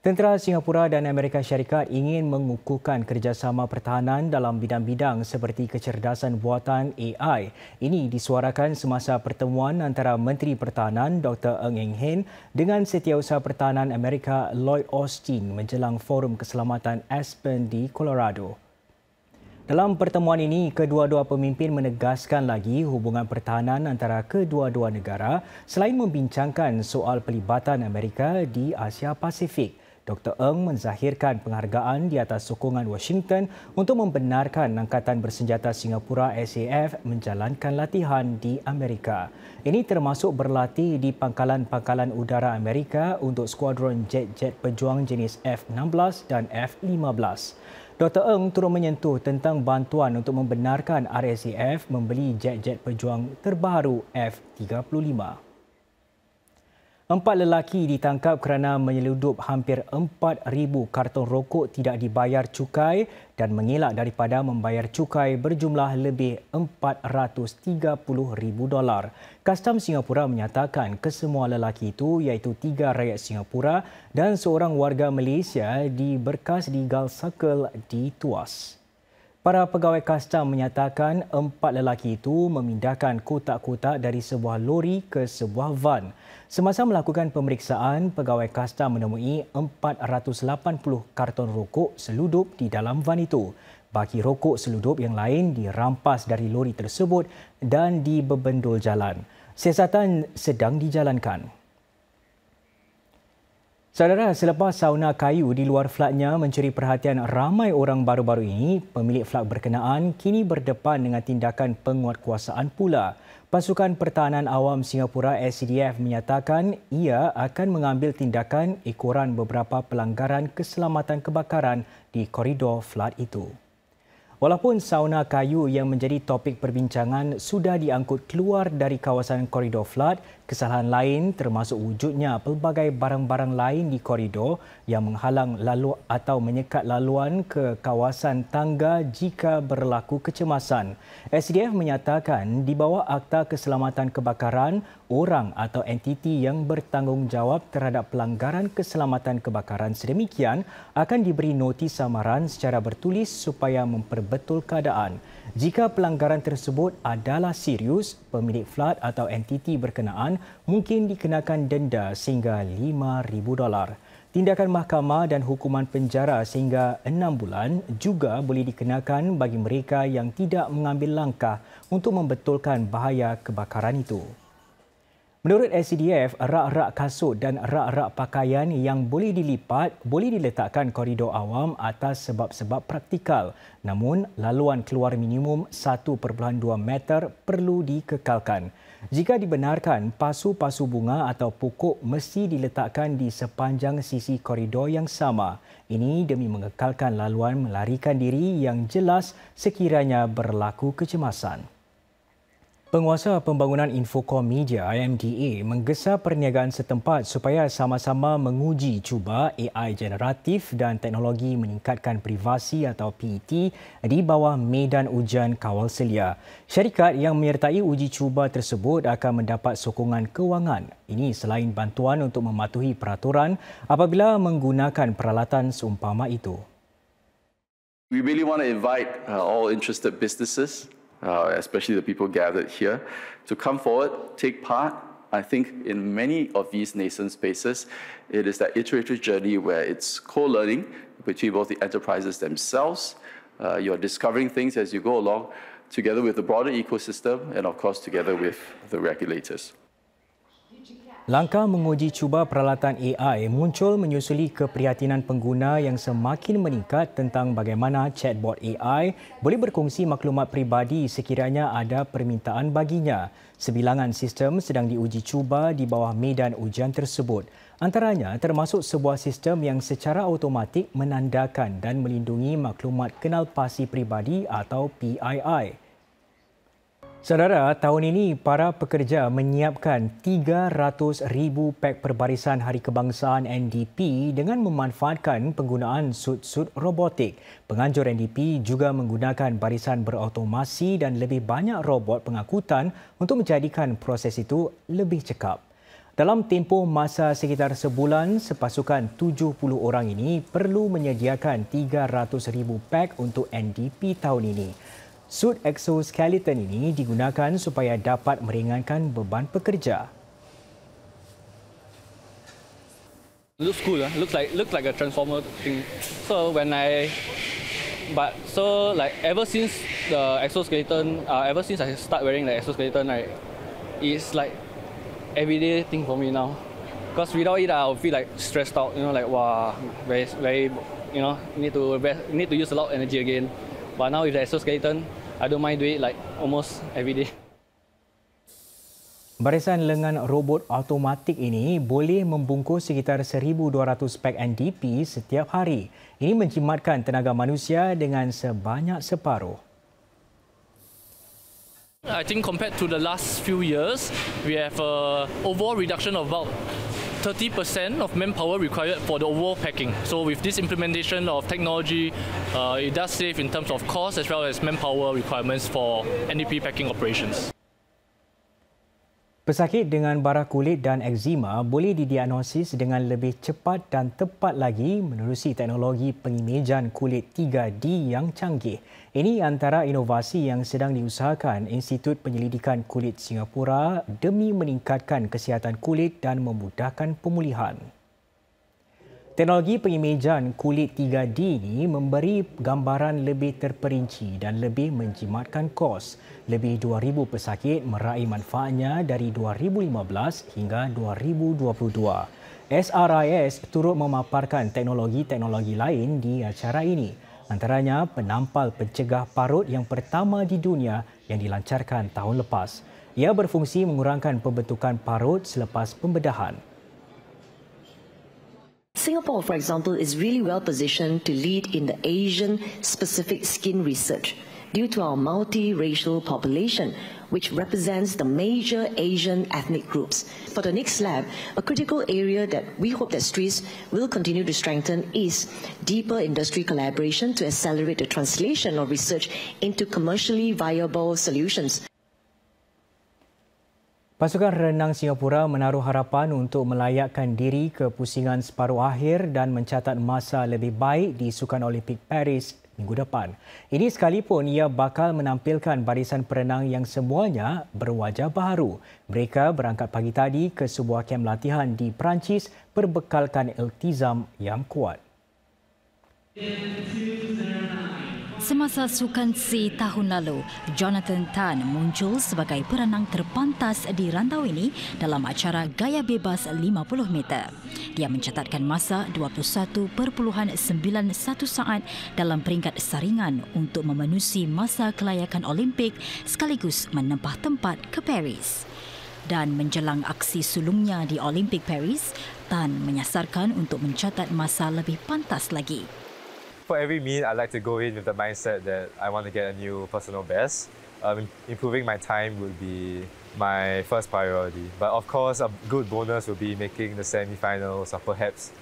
Tentera Singapura dan Amerika Syarikat ingin mengukuhkan kerjasama pertahanan dalam bidang-bidang seperti kecerdasan buatan AI. Ini disuarakan semasa pertemuan antara Menteri Pertahanan Dr. Ng Eng Hen dengan Setiausaha Pertahanan Amerika Lloyd Austin menjelang Forum Keselamatan Aspen di Colorado. Dalam pertemuan ini, kedua-dua pemimpin menegaskan lagi hubungan pertahanan antara kedua-dua negara selain membincangkan soal pelibatan Amerika di Asia Pasifik. Dr. Eng menzahirkan penghargaan di atas sokongan Washington untuk membenarkan Angkatan Bersenjata Singapura SAF menjalankan latihan di Amerika. Ini termasuk berlatih di pangkalan-pangkalan udara Amerika untuk skuadron jet-jet pejuang jenis F-16 dan F-15. Dr. Eng turut menyentuh tentang bantuan untuk membenarkan RSAF membeli jet-jet pejuang terbaru F-35. Empat lelaki ditangkap kerana menyeludup hampir 4,000 karton rokok tidak dibayar cukai dan mengelak daripada membayar cukai berjumlah lebih 430,000 dolar. Kastam Singapura menyatakan kesemua lelaki itu iaitu tiga rakyat Singapura dan seorang warga Malaysia diberkas di Gal Circle di Tuas. Para pegawai kastam menyatakan empat lelaki itu memindahkan kotak-kotak dari sebuah lori ke sebuah van. Semasa melakukan pemeriksaan, pegawai kastam menemui 480 karton rokok seludup di dalam van itu. Baki rokok seludup yang lain dirampas dari lori tersebut dan dibebendul jalan. Siasatan sedang dijalankan. Saudara, selepas sauna kayu di luar flatnya mencuri perhatian ramai orang baru-baru ini, pemilik flat berkenaan kini berdepan dengan tindakan penguatkuasaan pula. Pasukan Pertahanan Awam Singapura SCDF menyatakan ia akan mengambil tindakan ekoran beberapa pelanggaran keselamatan kebakaran di koridor flat itu. Walaupun sauna kayu yang menjadi topik perbincangan sudah diangkut keluar dari kawasan koridor flat, kesalahan lain termasuk wujudnya pelbagai barang-barang lain di koridor yang menghalang lalu atau menyekat laluan ke kawasan tangga jika berlaku kecemasan. SDF menyatakan di bawah Akta Keselamatan Kebakaran, orang atau entiti yang bertanggungjawab terhadap pelanggaran keselamatan kebakaran sedemikian akan diberi notis samaran secara bertulis supaya memperbaiki betul keadaan. Jika pelanggaran tersebut adalah serius, pemilik flat atau entiti berkenaan mungkin dikenakan denda sehingga $5,000. Tindakan mahkamah dan hukuman penjara sehingga 6 bulan juga boleh dikenakan bagi mereka yang tidak mengambil langkah untuk membetulkan bahaya kebakaran itu. Menurut SCDF, rak-rak kasut dan rak-rak pakaian yang boleh dilipat boleh diletakkan koridor awam atas sebab-sebab praktikal. Namun, laluan keluar minimum 1.2 meter perlu dikekalkan. Jika dibenarkan, pasu-pasu bunga atau pokok mesti diletakkan di sepanjang sisi koridor yang sama. Ini demi mengekalkan laluan melarikan diri yang jelas sekiranya berlaku kecemasan. Penguasa Pembangunan Infocom Media IMDA menggesa perniagaan setempat supaya sama-sama menguji cuba AI generatif dan teknologi meningkatkan privasi atau PET di bawah medan ujian kawal selia. Syarikat yang menyertai uji cuba tersebut akan mendapat sokongan kewangan. Ini selain bantuan untuk mematuhi peraturan apabila menggunakan peralatan seumpama itu. We really want to invite uh, all interested businesses uh, especially the people gathered here, to come forward, take part. I think in many of these nascent spaces, it is that iterative journey where it's co-learning between both the enterprises themselves, uh, you're discovering things as you go along, together with the broader ecosystem, and of course, together with the regulators. Langkah menguji cuba peralatan AI muncul menyusuli keprihatinan pengguna yang semakin meningkat tentang bagaimana chatbot AI boleh berkongsi maklumat peribadi sekiranya ada permintaan baginya. Sebilangan sistem sedang diuji cuba di bawah medan ujian tersebut. Antaranya termasuk sebuah sistem yang secara automatik menandakan dan melindungi maklumat kenal pasti peribadi atau PII. Saudara, tahun ini para pekerja menyiapkan 300,000 pek perbarisan Hari Kebangsaan NDP dengan memanfaatkan penggunaan sud-sud robotik. Penganjur NDP juga menggunakan barisan berautomasi dan lebih banyak robot pengakutan untuk menjadikan proses itu lebih cekap. Dalam tempoh masa sekitar sebulan, sepasukan 70 orang ini perlu menyediakan 300,000 pek untuk NDP tahun ini. Suit exoskeleton ini digunakan supaya dapat meringankan beban pekerja. Looks cool, eh? looks like looks like a transformer thing. So when I but so like ever since the exoskeleton, uh, ever since I start wearing the exoskeleton, like it's like everyday thing for me now. Because without it, I'll feel like stressed out. You know, like wow, very very, you know, need to need to use a lot of energy again. But now with the exoskeleton, I don't mind doing it like almost every day. Barisan lengan robot automatik ini boleh membungkus sekitar 1,200 pack NDP setiap hari. Ini menjimatkan tenaga manusia dengan sebanyak separuh. I think compared to the last few years, we have a overall reduction of about 30% of manpower required for the overall packing. So with this implementation of technology, uh, it does save in terms of cost as well as manpower requirements for NDP packing operations. Pesakit dengan barah kulit dan eczema boleh didiagnosis dengan lebih cepat dan tepat lagi menerusi teknologi pengimejan kulit 3D yang canggih. Ini antara inovasi yang sedang diusahakan Institut Penyelidikan Kulit Singapura demi meningkatkan kesihatan kulit dan memudahkan pemulihan. Teknologi pengimejan kulit 3D ini memberi gambaran lebih terperinci dan lebih menjimatkan kos. Lebih 2,000 pesakit meraih manfaatnya dari 2015 hingga 2022. SRIS turut memaparkan teknologi-teknologi lain di acara ini. Antaranya penampal pencegah parut yang pertama di dunia yang dilancarkan tahun lepas. Ia berfungsi mengurangkan pembentukan parut selepas pembedahan. Singapore, for example, is really well positioned to lead in the Asian-specific skin research due to our multiracial population, which represents the major Asian ethnic groups. For the next lab, a critical area that we hope that STREES will continue to strengthen is deeper industry collaboration to accelerate the translation of research into commercially viable solutions. Pasukan renang Singapura menaruh harapan untuk melayakkan diri ke pusingan separuh akhir dan mencatat masa lebih baik di Sukan Olimpik Paris minggu depan. Ini sekalipun ia bakal menampilkan barisan perenang yang semuanya berwajah baru. Mereka berangkat pagi tadi ke sebuah kem latihan di Perancis berbekalkan iltizam yang kuat. Yeah. Semasa Sukan C tahun lalu, Jonathan Tan muncul sebagai peranang terpantas di rantau ini dalam acara Gaya Bebas 50 meter. Dia mencatatkan masa 21.91 saat dalam peringkat saringan untuk memenuhi masa kelayakan Olimpik sekaligus menempah tempat ke Paris. Dan menjelang aksi sulungnya di Olimpik Paris, Tan menyasarkan untuk mencatat masa lebih pantas lagi. for every meet, I like to go in with the mindset that I want to get a new personal best. Um, improving my time would be my first priority. But of course, a good bonus would be making the semifinals or perhaps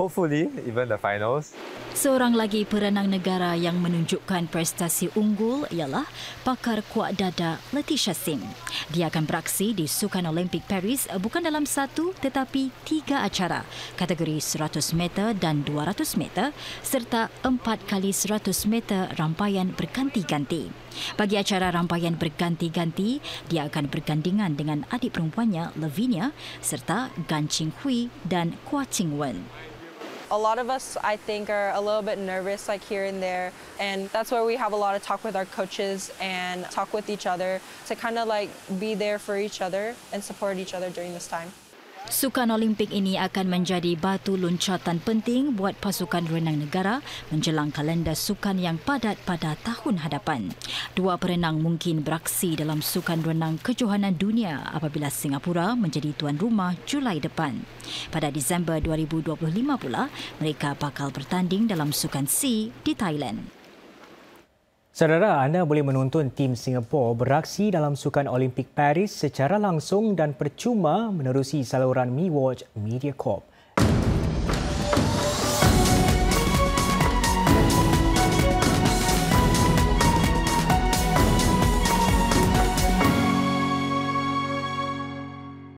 hopefully even the finals. Seorang lagi perenang negara yang menunjukkan prestasi unggul ialah pakar kuat dada Leticia Sim. Dia akan beraksi di Sukan Olimpik Paris eh, bukan dalam satu tetapi tiga acara kategori 100 meter dan 200 meter serta empat kali 100 meter rampaian berganti-ganti. Bagi acara rampaian berganti-ganti, dia akan bergandingan dengan adik perempuannya Lavinia serta Gan Ching Hui dan Kua Ching Wen. A lot of us, I think, are a little bit nervous, like here and there. And that's where we have a lot of talk with our coaches and talk with each other to kind of like be there for each other and support each other during this time. Sukan Olimpik ini akan menjadi batu loncatan penting buat pasukan renang negara menjelang kalender sukan yang padat pada tahun hadapan. Dua perenang mungkin beraksi dalam sukan renang kejohanan dunia apabila Singapura menjadi tuan rumah Julai depan. Pada Disember 2025 pula, mereka bakal bertanding dalam sukan SEA di Thailand. Saudara, anda boleh menonton tim Singapura beraksi dalam Sukan Olimpik Paris secara langsung dan percuma menerusi saluran MeWatch Media Corp.